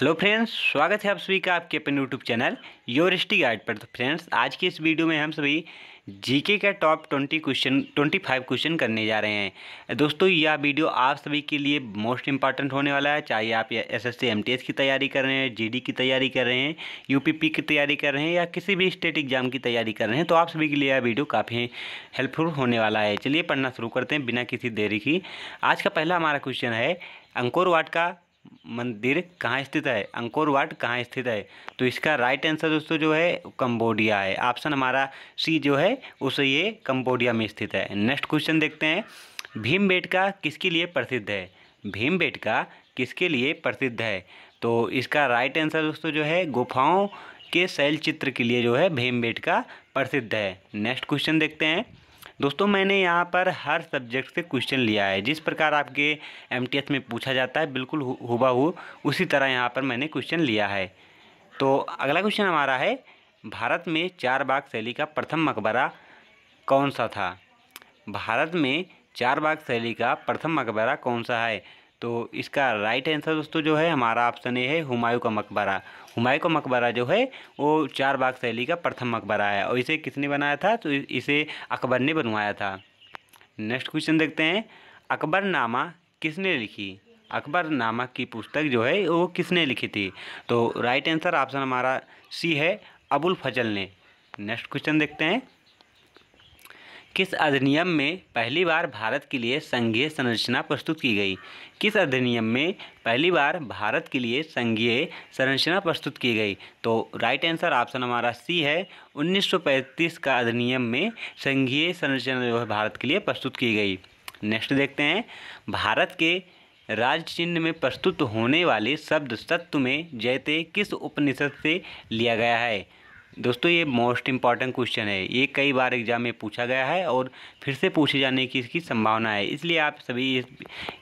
hello friends स्वागत है आप सभी का आपके अपने YouTube channel your study guide पर तो फ्रेंड्स आज की इस वीडियो में हम सभी जीके का top twenty question twenty five question करने जा रहे हैं दोस्तों यह वीडियो आप सभी के लिए मोस्ट इंपॉर्टेंट होने वाला है चाहे आप एसएससी एमटीएस की तैयारी कर रहे हैं जीडी की तैयारी कर रहे हैं यूपीपी की तैयारी कर रहे हैं या किसी भी स्टेट एग्जाम की तैयारी कर रहे हैं तो आप सभी के लिए यह वीडियो काफ़ी हेल्पफुल होने वाला है चलिए पढ़ना शुरू करते हैं बिना किसी देरी की आज का पहला हमारा क्वेश्चन है अंकोर वाट का मंदिर कहाँ स्थित है अंकोर वाट कहाँ स्थित है तो इसका राइट आंसर दोस्तों जो है कंबोडिया है ऑप्शन हमारा सी जो है उसे ये कंबोडिया में स्थित है नेक्स्ट क्वेश्चन देखते हैं भीमबेटका किसके लिए प्रसिद्ध है भीम बेटका किसके लिए प्रसिद्ध है तो इसका राइट आंसर दोस्तों जो है गुफाओं के शैल चित्र के लिए जो है भीम बेटका प्रसिद्ध है नेक्स्ट क्वेश्चन देखते हैं दोस्तों मैंने यहाँ पर हर सब्जेक्ट से क्वेश्चन लिया है जिस प्रकार आपके एम में पूछा जाता है बिल्कुल हुबा हु उसी तरह यहाँ पर मैंने क्वेश्चन लिया है तो अगला क्वेश्चन हमारा है भारत में चार बाग शैली का प्रथम मकबरा कौन सा था भारत में चार बाग शैली का प्रथम मकबरा कौन सा है तो इसका राइट आंसर दोस्तों जो है हमारा ऑप्शन ए है हुमायूं का मकबरा हुमायूं का मकबरा जो है वो चार बाग शैली का प्रथम मकबरा है और इसे किसने बनाया था तो इसे अकबर ने बनवाया था नेक्स्ट क्वेश्चन देखते हैं अकबर नामा किसने लिखी अकबर नामा की पुस्तक जो है वो किसने लिखी थी तो राइट आंसर ऑप्शन हमारा सी है अबुल फजल ने नेक्स्ट क्वेश्चन देखते हैं किस अधिनियम में पहली बार भारत के लिए संघीय संरचना प्रस्तुत की गई किस अधिनियम में पहली बार भारत के लिए संघीय संरचना प्रस्तुत की गई तो राइट आंसर ऑप्शन हमारा सी है 1935 का अधिनियम में संघीय संरचना जो है भारत के लिए प्रस्तुत की गई नेक्स्ट देखते हैं भारत के राज चिन्ह में प्रस्तुत होने वाले शब्द सत्व में जैते किस उपनिषद से लिया गया है दोस्तों ये मोस्ट इम्पॉर्टेंट क्वेश्चन है ये कई बार एग्जाम में पूछा गया है और फिर से पूछे जाने की इसकी संभावना है इसलिए आप सभी इस,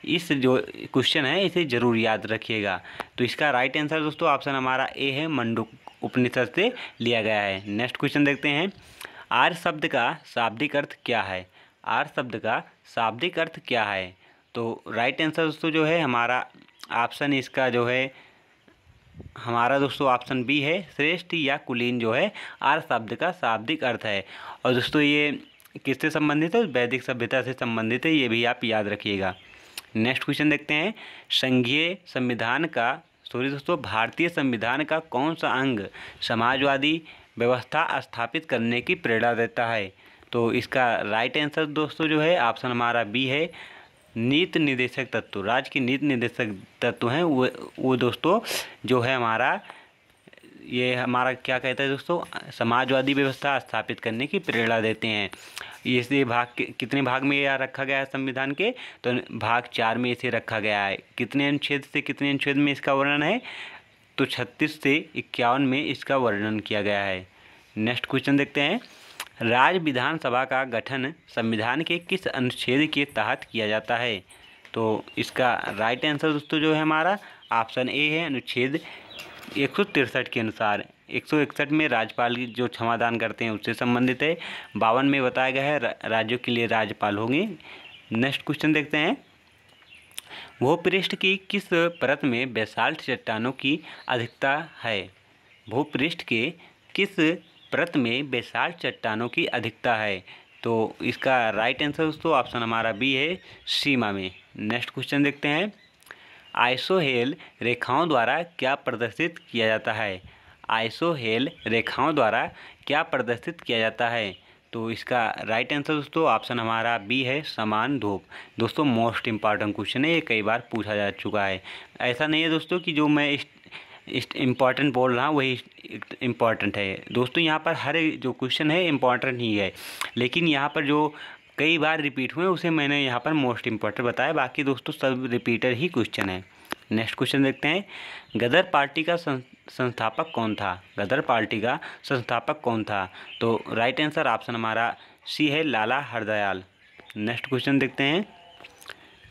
इस जो क्वेश्चन है इसे ज़रूर याद रखिएगा तो इसका राइट आंसर दोस्तों ऑप्शन हमारा ए है मंडूक उपनिषद से लिया गया है नेक्स्ट क्वेश्चन देखते हैं आर शब्द का शाब्दिक अर्थ क्या है आर शब्द का शाब्दिक अर्थ क्या है तो राइट आंसर दोस्तों जो है हमारा ऑप्शन इसका जो है हमारा दोस्तों ऑप्शन बी है श्रेष्ठ या कुलीन जो है आर शब्द का शाब्दिक अर्थ है और दोस्तों ये किससे संबंधित है वैदिक सभ्यता से संबंधित है ये भी आप याद रखिएगा नेक्स्ट क्वेश्चन देखते हैं संघीय संविधान का सॉरी दोस्तों भारतीय संविधान का कौन सा अंग समाजवादी व्यवस्था स्थापित करने की प्रेरणा देता है तो इसका राइट आंसर दोस्तों जो है ऑप्शन हमारा बी है नीत निदेशक तत्व राज्य की नीत निदेशक तत्व हैं वो वो दोस्तों जो है हमारा ये हमारा क्या कहता है दोस्तों समाजवादी व्यवस्था स्थापित करने की प्रेरणा देते हैं इसे भाग कितने भाग में यह रखा गया है संविधान के तो भाग चार में इसे रखा गया है कितने अनुच्छेद से कितने अनुच्छेद में इसका वर्णन है तो छत्तीस से इक्यावन में इसका वर्णन किया गया है नेक्स्ट क्वेश्चन देखते हैं राज्य विधानसभा का गठन संविधान के किस अनुच्छेद के तहत किया जाता है तो इसका राइट आंसर दोस्तों जो है हमारा ऑप्शन ए है अनुच्छेद एक के अनुसार एक में राज्यपाल की जो क्षमादान करते हैं उससे संबंधित है बावन में बताया गया है राज्यों के लिए राज्यपाल होंगे नेक्स्ट क्वेश्चन देखते हैं भूपृष्ठ की किस परत में बेसाल्ट चट्टानों की अधिकता है भूपृष्ठ के किस प्रत में बेसाल चट्टानों की अधिकता है तो इसका राइट आंसर दोस्तों ऑप्शन हमारा बी है सीमा में नेक्स्ट क्वेश्चन देखते हैं आइसोहेल रेखाओं द्वारा क्या प्रदर्शित किया जाता है आइसोहेल रेखाओं द्वारा क्या प्रदर्शित किया जाता है तो इसका राइट आंसर दोस्तों ऑप्शन हमारा बी है समान धूप दोस्तों मोस्ट इम्पॉर्टेंट क्वेश्चन है ये कई बार पूछा जा चुका है ऐसा नहीं है दोस्तों कि जो मैं इस इम्पॉर्टेंट बोल रहा हूँ वही इम्पॉर्टेंट है दोस्तों यहाँ पर हर जो क्वेश्चन है इम्पॉर्टेंट ही है लेकिन यहाँ पर जो कई बार रिपीट हुए उसे मैंने यहाँ पर मोस्ट इम्पॉर्टेंट बताया बाकी दोस्तों सब रिपीटर ही क्वेश्चन है नेक्स्ट क्वेश्चन देखते हैं गदर पार्टी का संस्थापक कौन था गदर पार्टी का संस्थापक कौन था तो राइट आंसर ऑप्शन हमारा सी है लाला हरदयाल नेक्स्ट क्वेश्चन देखते हैं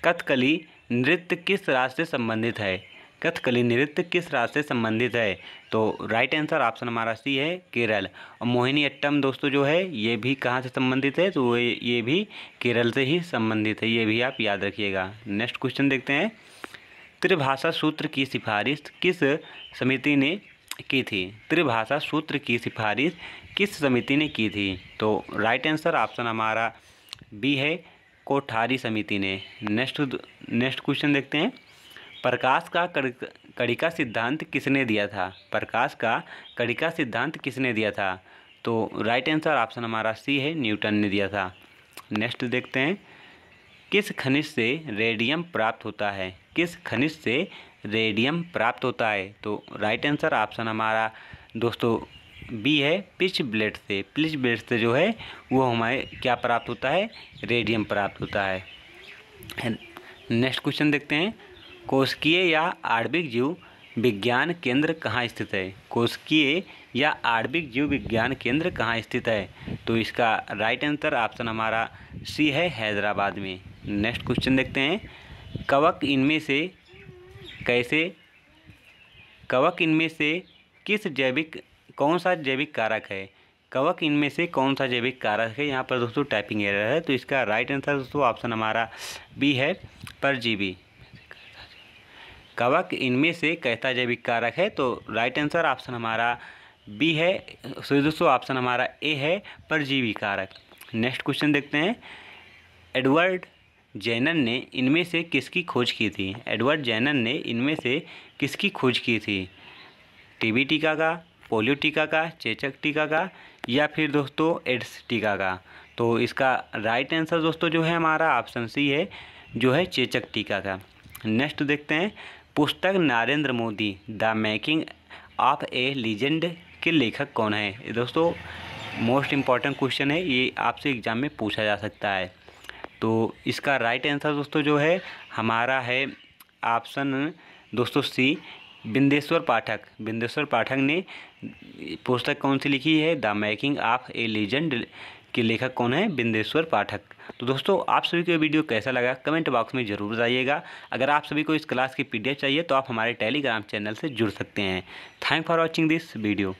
कथकली नृत्य किस राज्य से संबंधित है कथकली नृत्य किस राज्य से संबंधित है तो राइट आंसर ऑप्शन हमारा सी है केरल और मोहिनी अट्टम दोस्तों जो है ये भी कहाँ से संबंधित है तो ये भी केरल से ही संबंधित है ये भी आप याद रखिएगा नेक्स्ट क्वेश्चन देखते हैं त्रिभाषा सूत्र की सिफारिश किस समिति ने की थी त्रिभाषा सूत्र की सिफारिश किस समिति ने की थी तो राइट आंसर ऑप्शन हमारा बी है कोठारी समिति ने नेक्स्ट नेक्स्ट क्वेश्चन देखते हैं प्रकाश का कड़िका सिद्धांत किसने दिया था प्रकाश का कड़िका सिद्धांत किसने दिया था तो राइट आंसर ऑप्शन हमारा सी है न्यूटन ने दिया था नेक्स्ट देखते हैं किस खनिज से रेडियम प्राप्त होता है किस खनिज से रेडियम प्राप्त होता है तो राइट आंसर ऑप्शन हमारा दोस्तों बी है पिच ब्लेड से पिच ब्लेड से जो है वो हमारे क्या प्राप्त होता है रेडियम प्राप्त होता है नेक्स्ट क्वेश्चन देखते हैं कोशकीय या आर्बिक जीव विज्ञान केंद्र कहाँ स्थित है कोशकीय या आर्बिक जीव विज्ञान केंद्र कहाँ स्थित है तो इसका राइट आंसर ऑप्शन हमारा सी है हैदराबाद में नेक्स्ट क्वेश्चन देखते हैं कवक इनमें से कैसे कवक इनमें से किस जैविक कौन सा जैविक कारक है कवक इनमें से कौन सा जैविक कारक है यहाँ पर दोस्तों टाइपिंग एरर है तो इसका राइट आंसर दोस्तों ऑप्शन हमारा बी है परजीवी कवक इनमें से कहता जैविक कारक है तो राइट आंसर ऑप्शन हमारा बी है दोस्तों ऑप्शन हमारा ए है परजीवी कारक नेक्स्ट क्वेश्चन देखते हैं एडवर्ड जैनन ने इनमें से किसकी खोज की थी एडवर्ड जैनन ने इनमें से किसकी खोज की थी टीबी टीका का पोलियो टीका का चेचक टीका का या फिर दोस्तों एड्स टीका का तो इसका राइट आंसर दोस्तों जो है हमारा ऑप्शन सी है जो है चेचक टीका का नेक्स्ट देखते हैं पुस्तक Narendra Modi the making of a legend के लेखक कौन है दोस्तों मोस्ट इम्पॉर्टेंट क्वेश्चन है ये आपसे एग्ज़ाम में पूछा जा सकता है तो इसका राइट आंसर दोस्तों जो है हमारा है ऑप्शन दोस्तों सी बिंदेश्वर पाठक बिंदेश्वर पाठक ने पुस्तक कौन सी लिखी है the making of a legend के लेखक कौन है बिंदेश्वर पाठक तो दोस्तों आप सभी को ये वीडियो कैसा लगा कमेंट बॉक्स में ज़रूर बताइएगा अगर आप सभी को इस क्लास की पीडीएफ चाहिए तो आप हमारे टेलीग्राम चैनल से जुड़ सकते हैं thank for watching this video